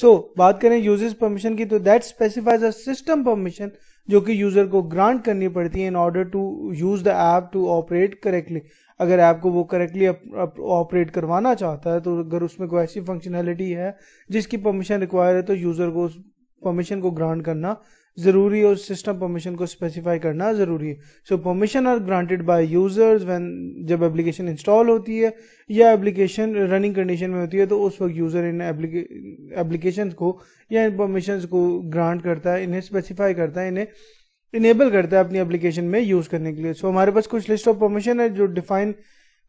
सो so, बात करें users permission की तो that specifies a system permission जो कि यूजर को ग्रांट करनी पड़ती है in order to use the app to operate correctly अगर ऐप को वो करेक्टली ऑपरेट करवाना चाहता है तो अगर उसमें कोई ऐसी फंक्शनैलिटी है जिसकी परमिशन रिक्वायर है तो यूजर को उस परमिशन को ग्रांट करना जरूरी है और सिस्टम परमिशन को स्पेसिफाई करना जरूरी है so permission are granted by users when जब एप्लीकेशन इंस्टॉल होती है या एप्लीकेशन रनिंग कंडीशन में होती है तो उस वक्त यूजर इन एप्लीकेशन को या इन परमिशन को ग्रांट करता है इन्हें स्पेसिफाई करता है इन्हें इनेबल करता है अपनी एप्लीकेशन में यूज करने के लिए सो so, हमारे पास कुछ लिस्ट ऑफ परमिशन है जो define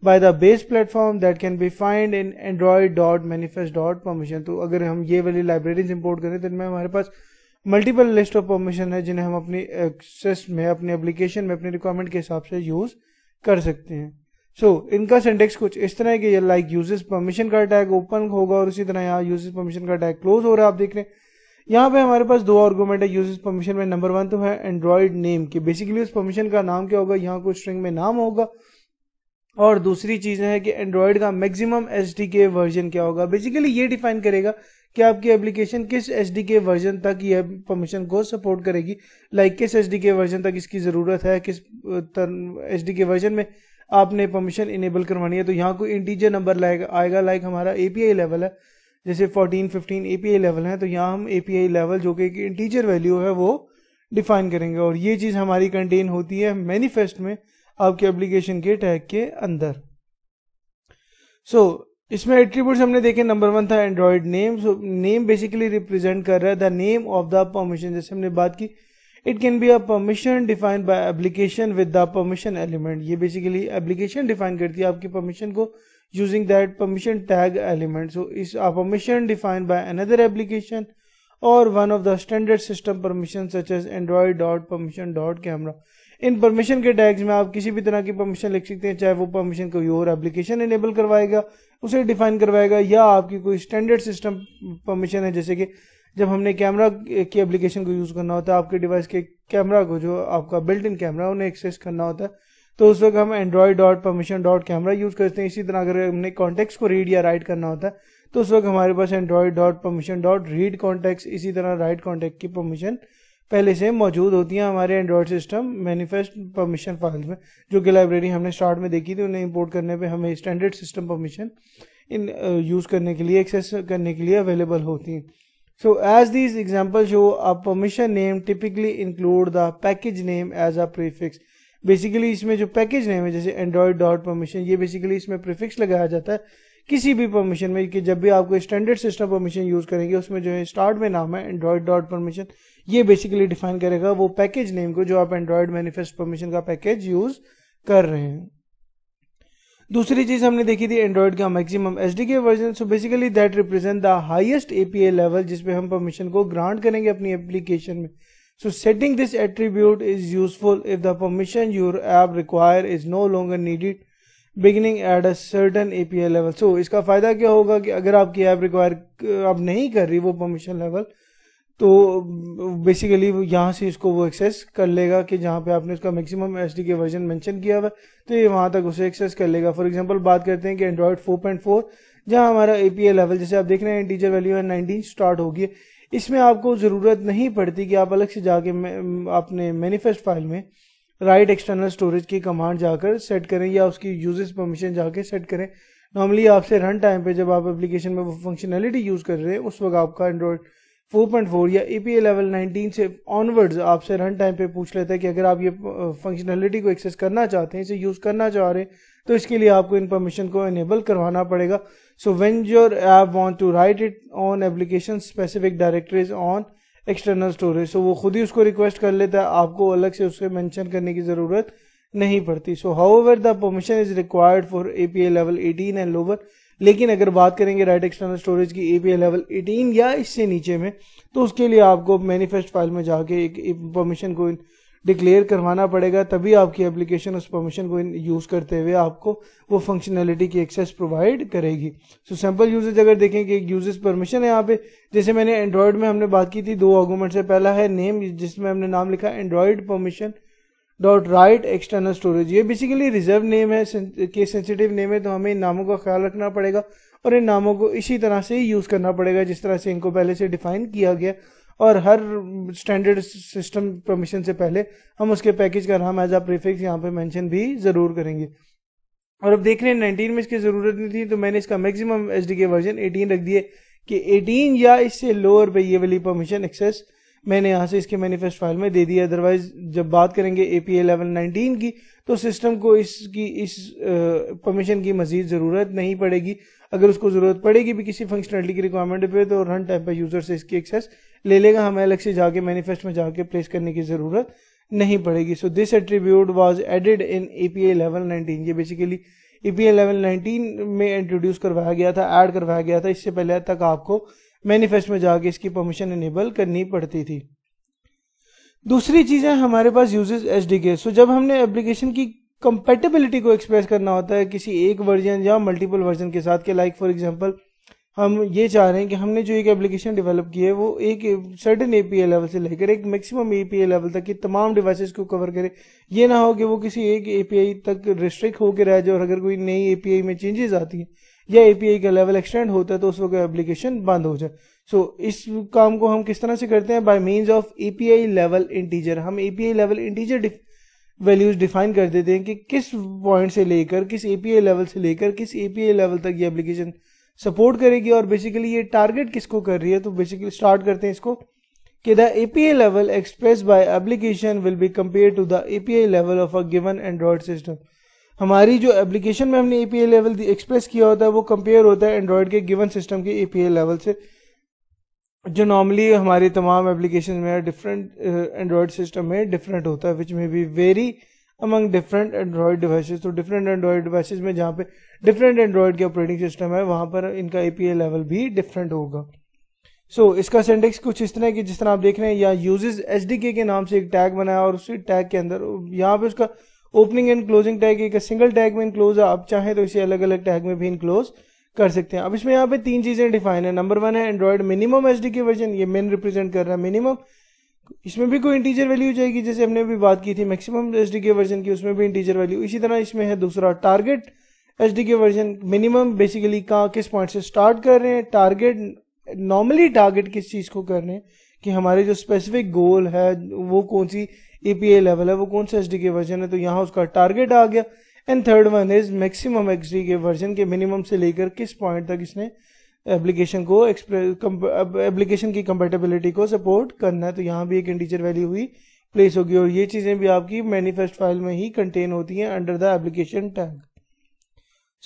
by the that can be find in Android dot manifest dot permission तो अगर हम ये वाली लाइब्रेरीज इंपोर्ट करें तो इनमें हमारे पास मल्टीपल लिस्ट ऑफ परमिशन है जिन्हें हम अपनी एक्सेस में अपने एप्लीकेशन में अपने रिक्वायरमेंट के हिसाब से यूज कर सकते हैं सो so, इनका सिंटेक्स कुछ इस तरह के लाइक यूजेस परमिशन का टैग ओपन होगा और उसी तरह यहाँ यूजेस परमिशन का टैग क्लोज हो रहा है आप देख रहे हैं यहाँ पे हमारे पास दो आर्गूमेंट है यूजेस परमिशन में नंबर वन तो है एंड्रॉइड नेम की बेसिकली उस परमिशन का नाम क्या होगा यहाँ कुछ स्ट्रिंग में नाम होगा और दूसरी चीज है कि एंड्रॉयड का मैक्सिमम एच के वर्जन क्या होगा बेसिकली ये डिफाइन करेगा कि आपकी एप्लीकेशन किस एच के वर्जन तक ये परमिशन को सपोर्ट करेगी लाइक like किस एच के वर्जन तक इसकी ज़रूरत है किस एच के वर्जन में आपने परमिशन इनेबल करवानी है तो यहाँ कोई इंटीजर नंबर लाएगा आएगा लाइक हमारा ए लेवल है जैसे 14, 15 ए लेवल है तो यहाँ हम ए लेवल जो कि इंटीजर वैल्यू है वो डिफाइन करेंगे और ये चीज़ हमारी कंटेन होती है मैनिफेस्ट में आपके एप्लीकेशन के टैग के अंदर सो so, इसमें एट्रीब्यूट हमने देखे नंबर वन था Android name so name basically represent कर रहा है the name of the permission जैसे हमने बात की it can be a permission defined by application with the permission element ये बेसिकली एप्लीकेशन डिफाइन करती है आपकी परमिशन को using that permission tag element so इस permission defined by another application और one of the standard system permission such as Android dot permission dot camera इन permission के tags में आप किसी भी तरह की परमिशन लिख सकते हैं चाहे वो परमिशन कोई और एप्लीकेशन इनेबल करवाएगा उसे डिफाइन करवाएगा या आपकी कोई स्टैंडर्ड सिस्टम परमिशन है जैसे कि जब हमने कैमरा की एप्लीकेशन को यूज़ करना होता है आपके डिवाइस के कैमरा को जो आपका बिल्ट इन कैमरा उन्हें एक्सेस करना होता है तो उस वक्त हम Android dot permission dot camera use करते हैं इसी तरह अगर हमने कॉन्टेक्ट को रीड या राइट करना होता है तो उस वक्त हमारे पास Android dot permission dot read contact इसी तरह राइट कॉन्टेक्ट की परमिशन पहले से मौजूद होती हैं हमारे Android system manifest permission file में जो कि लाइब्रेरी हमने स्टार्ट में देखी थी उन्हें इंपोर्ट करने पे हमें standard system permission in use uh, करने के लिए एक्सेस करने के लिए अवेलेबल होती हैं so as these example show a permission name typically include the package name as a prefix basically इसमें जो पैकेज नेम है जैसे एंड्रॉयड डॉट परमिशन ये बेसिकली इसमें प्रीफिक्स लगाया जाता है किसी भी परमिशन में कि जब भी आपको स्टैंडर्ड सिस्टम परमिशन यूज करेंगे उसमें जो है स्टार्ट में नाम है एंड्रॉयड डॉट परमिशन ये बेसिकली डिफाइन करेगा वो पैकेज नेम को जो आप एंड्रॉयड मैनिफेस्ट परमिशन का पैकेज यूज कर रहे हैं दूसरी चीज हमने देखी थी एंड्रॉयड का maximum SDK D K version so basically that represent the highest API level जिसपे हम परमिशन को ग्रांट करेंगे अपनी एप्लीकेशन में so setting this attribute is useful if the permission your app require is no longer needed beginning at a certain API level so इसका फायदा क्या होगा कि अगर आपकी ऐप रिक्वायर आप नहीं कर रही वो परमिशन लेवल तो बेसिकली यहाँ से इसको वो एक्सेस कर लेगा कि जहाँ पे आपने उसका maximum S K version mention किया हुआ तो ये वहाँ तक उसे एक्सेस कर लेगा फॉर एग्जांपल बात करते हैं कि एंड्रॉयड 4.4 जहाँ हमारा ए लेवल जैसे आप देख रहे हैं टीचर वैल्यू है नाइनटीन स्टार्ट होगी इसमें आपको ज़रूरत नहीं पड़ती कि आप अलग से जाके अपने मैनिफेस्ट फाइल में राइट एक्सटर्नल स्टोरेज की कमांड जाकर सेट करें या उसकी यूजेस परमिशन जाकर सेट करें नॉर्मली आपसे रन टाइम पे जब आप एप्लीकेशन में वो फंक्शनैलिटी यूज कर रहे हैं उस वक्त आपका एंड्रॉयड 4.4 या ए लेवल 19 से ऑनवर्ड्स आपसे रन टाइम पे पूछ लेता है कि अगर आप ये फंक्शनैलिटी को एक्सेस करना चाहते हैं इसे यूज करना चाह रहे हैं तो इसके लिए आपको इन परमिशन को इनेबल करवाना पड़ेगा so when your app want to write it on application specific directories on external storage so वो खुद ही उसको रिक्वेस्ट कर लेता है आपको अलग से उसके मेंशन करने की जरूरत नहीं पड़ती so however the permission is required for API level 18 and lower लेकिन अगर बात करेंगे राइट एक्सटर्नल स्टोरेज की एपीआई लेवल 18 या इससे नीचे में तो उसके लिए आपको मैनिफेस्ट फाइल में जाके एक परमिशन को डिक्लेयर करवाना पड़ेगा तभी आपकी एप्लीकेशन उस परमिशन को यूज़ करते हुए आपको वो फंक्शनैलिटी की एक्सेस प्रोवाइड करेगी सो सैम्पल यूजेज अगर देखें कि यूजेज परमिशन है यहाँ पे जैसे मैंने एंड्रॉयड में हमने बात की थी दो आर्गूमेंट से पहला है नेम जिसमें हमने नाम लिखा Android permission dot write external storage ये बेसिकली रिजर्व नेम है के सेंसिटिव नेम है तो हमें इन नामों का ख्याल रखना पड़ेगा और इन नामों को इसी तरह से यूज़ करना पड़ेगा जिस तरह से इनको पहले से डिफाइन किया गया और हर स्टैंडर्ड सिस्टम परमिशन से पहले हम उसके पैकेज का नाम एज आ प्रीफिक्स यहाँ पे मेंशन भी ज़रूर करेंगे और अब देख रहे हैं नाइनटीन में इसकी ज़रूरत नहीं थी तो मैंने इसका मैक्सिमम एच के वर्जन एटीन रख दिए कि एटीन या इससे लोअर पे ये वाली परमिशन एक्सेस मैंने यहाँ से इसके मैनिफेस्ट फाइल में दे दी अदरवाइज जब बात करेंगे ए पी एलेवन नाइनटीन की तो सिस्टम को इसकी इस परमिशन की मजीद ज़रूरत नहीं पड़ेगी अगर उसको ज़रूरत पड़ेगी भी किसी फंक्शनलिटी की रिक्वायरमेंट पे तो रन टाइम पर यूज़र से इसकी एक्सेस ले लेगा हमें अलग से जाके मैनिफेस्ट में जाके प्लेस करने की जरूरत नहीं पड़ेगी so this attribute was added in A P level nineteen ये basically A P level nineteen में इंट्रोड्यूस करवाया गया था एड करवाया गया था इससे पहले तक आपको मैनिफेस्ट में जाके इसकी परमिशन इनेबल करनी पड़ती थी दूसरी चीज है हमारे पास यूजेज एच डी के सो जब हमने एप्लीकेशन की कंपेटेबिलिटी को एक्सप्रेस करना होता है किसी एक वर्जन या मल्टीपल वर्जन के साथ के लाइक फॉर एग्जाम्पल हम ये चाह रहे हैं कि हमने जो एक एप्लीकेशन डेवलप की है वो एक सर्टन ए लेवल से लेकर एक मैक्सिमम ए लेवल तक की तमाम डिवाइसेस को कवर करे ये ना हो कि वो किसी एक एपीआई तक रिस्ट्रिक्ट होकर रह जाए और अगर कोई नई एपीआई में चेंजेस आती है या एपीआई का लेवल एक्सटेंड होता है तो उस वक्त एप्लीकेशन बंद हो जाए सो so, इस काम को हम किस तरह से करते हैं by means of API level integer हम API level integer values define कर देते हैं कि किस पॉइंट से लेकर किस एपीआई लेवल से लेकर किस एपीआई लेवल तक ये एप्लीकेशन सपोर्ट करेगी और बेसिकली ये टारगेट किसको कर रही है तो बेसिकली स्टार्ट करते हैं इसको कि the API level express by application will be compare to the API level of a given Android system हमारी जो एप्लीकेशन में हमने एपीआई लेवल एक्सप्रेस किया होता है वो कंपेयर होता है एंड्रॉयड के गिवन सिस्टम के एपीआई लेवल से जो नॉर्मली हमारी तमाम एप्लीकेशन में डिफरेंट एंड्रॉयड सिस्टम में डिफरेंट होता है which may be vary among different Android devices तो डिफरेंट एंड्रॉयड डिवाइसेज में जहाँ पे डिफरेंट एंड्रॉयड के ऑपरेटिंग सिस्टम है वहाँ पर इनका ए लेवल भी डिफरेंट होगा सो so, इसका सेंडेक्स कुछ इस तरह की जिस तरह आप देख रहे हैं या यूजेज एच के नाम से एक टैग बनाया और उसी टैग के अंदर यहाँ पे उसका ओपनिंग एंड क्लोजिंग टैग एक सिंगल टैग में इनक्लोज आप चाहें तो इसे अलग अलग टैग में भी इनक्लोज कर सकते हैं अब इसमें यहाँ पे तीन चीजें डिफाइन है नंबर वन है एंड्रॉयड मिनिमम एच वर्जन ये मेन रिप्रेजेंट कर रहा है मिनिमम इसमें भी कोई इंटीजर वैल्यू जाएगी जैसे हमने भी बात की थी maximum H D K version की उसमें भी इंटीजर वैल्यू इसी तरह इसमें है दूसरा target H D K version minimum basically कहाँ किस पॉइंट से स्टार्ट कर रहे हैं टारगेट नॉर्मली टारगेट किस चीज़ को कर रहे हैं कि हमारे जो स्पेसिफिक गोल है वो कौन सी ए पी लेवल है वो कौन सा एच डी के वर्जन है तो यहाँ उसका टारगेट आ गया and third one is maximum H D K version के मिनिमम से लेकर किस पॉइंट तक इसने एप्लीकेशन को एक्सप्रेस एप्लीकेशन की कंपेटेबिलिटी को सपोर्ट करना है तो यहाँ भी एक इंटीजर वैल्यू हुई प्लेस होगी और ये चीज़ें भी आपकी मैनिफेस्ट फाइल में ही कंटेन होती हैं under the application tag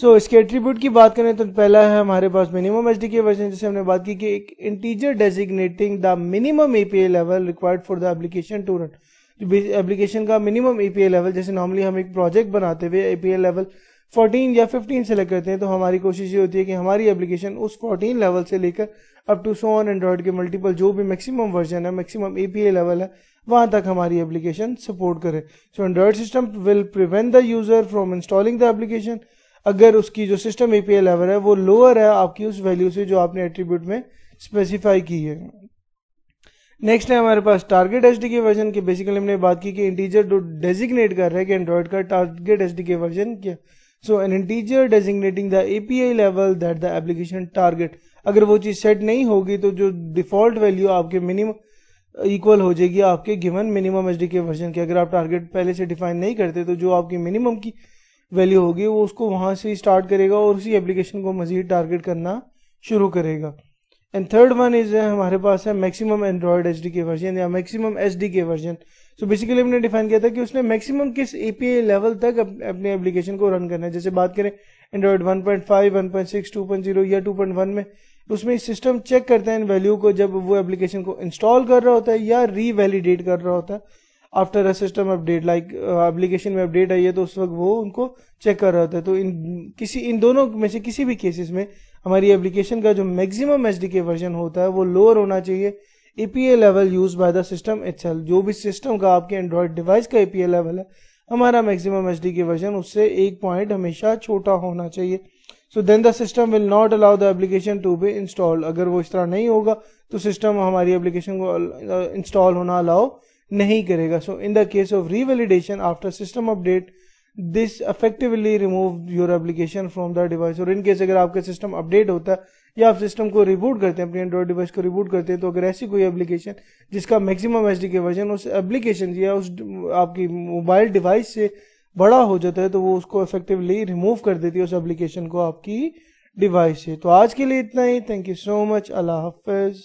so इसके एट्रीब्यूट की बात करें तो पहला है हमारे पास minimum H D K version जैसे हमने बात की कि एक integer designating the minimum API level required for the application to run application का मिनिमम एपीए लेवल जैसे नॉर्मली हम एक प्रोजेक्ट बनाते हुए एपीए लेवल 14 या 15 सेलेक्ट करते हैं तो हमारी कोशिश ये होती है कि हमारी एप्लीकेशन उस 14 लेवल से लेकर up to so on Android के मल्टीपल जो भी मैक्सिमम वर्जन है मैक्सिमम ए लेवल है वहाँ तक हमारी एप्लीकेशन सपोर्ट करे so Android system will prevent the user from installing the application अगर उसकी जो सिस्टम ए लेवल है वो लोअर है आपकी उस वैल्यू से जो आपने एट्रीब्यूट में स्पेसिफाई की है नेक्स्ट है हमारे पास टारगेट एच के वर्जन की बेसिकली हमने बात की कि इंटीजर डेजिग्नेट कर रहा है कि एंड्रॉयड का टारगेट एच के वर्जन क्या so an integer designating the API level that the application target अगर वो चीज सेट नहीं होगी तो जो डिफॉल्ट वैल्यू आपके मिनिमम इक्वल हो जाएगी आपके गिवन मिनिमम एच के वर्जन के अगर आप टारगेट पहले से डिफाइन नहीं करते तो जो आपकी मिनिमम की वैल्यू होगी वो उसको वहां से स्टार्ट करेगा और उसी एप्लीकेशन को मजीद टारगेट करना शुरू करेगा एंड थर्ड वन इज हमारे पास है मैक्सिमम एंड्रॉयड एच के वर्जन या मैक्सिमम एच के वर्जन सो बेसिकली हमने डिफाइन किया था कि उसने मैक्सिमम किस एपीआई लेवल तक अपने एप्लीकेशन को रन करना है जैसे बात करें एंड्रॉइड 1.5, 1.6, 2.0 या 2.1 में तो उसमें सिस्टम चेक करता है इन वैल्यू को जब वो एप्लीकेशन को इंस्टॉल कर रहा होता है या रीवैलिडेट कर रहा होता है after a system update like application में अपडेट आई है तो उस वक्त वो उनको चेक कर रहा होता है तो इन किसी इन दोनों में से किसी भी केसेस में हमारी एप्लीकेशन का जो मैक्सिमम एच वर्जन होता है वो लोअर होना चाहिए API level use by the system एल जो भी सिस्टम का आपके एंड्रॉयड डिवाइस का एपीए लेवल है हमारा मैक्सिमम एच के वर्जन उससे एक पॉइंट हमेशा छोटा होना चाहिए so then the system will not allow the application to be install अगर वो इस तरह नहीं होगा तो सिस्टम हमारी एप्लीकेशन को इंस्टॉल होना अलाउ नहीं करेगा so in the case of revalidation after system update this effectively remove your application from the device और इनकेस अगर आपका सिस्टम अपडेट होता है या आप सिस्टम को रिबूट करते हैं अपने एंड्रॉइड डिवाइस को रिबूट करते हैं तो अगर ऐसी कोई एप्लीकेशन जिसका मैक्सिमम एच के वर्जन उस एप्लीकेशन या उस आपकी मोबाइल डिवाइस से बड़ा हो जाता है तो वो उसको इफेक्टिवली रिमूव कर देती है उस एप्लीकेशन को आपकी डिवाइस से तो आज के लिए इतना ही थैंक यू सो मच अल्लाह हाफिज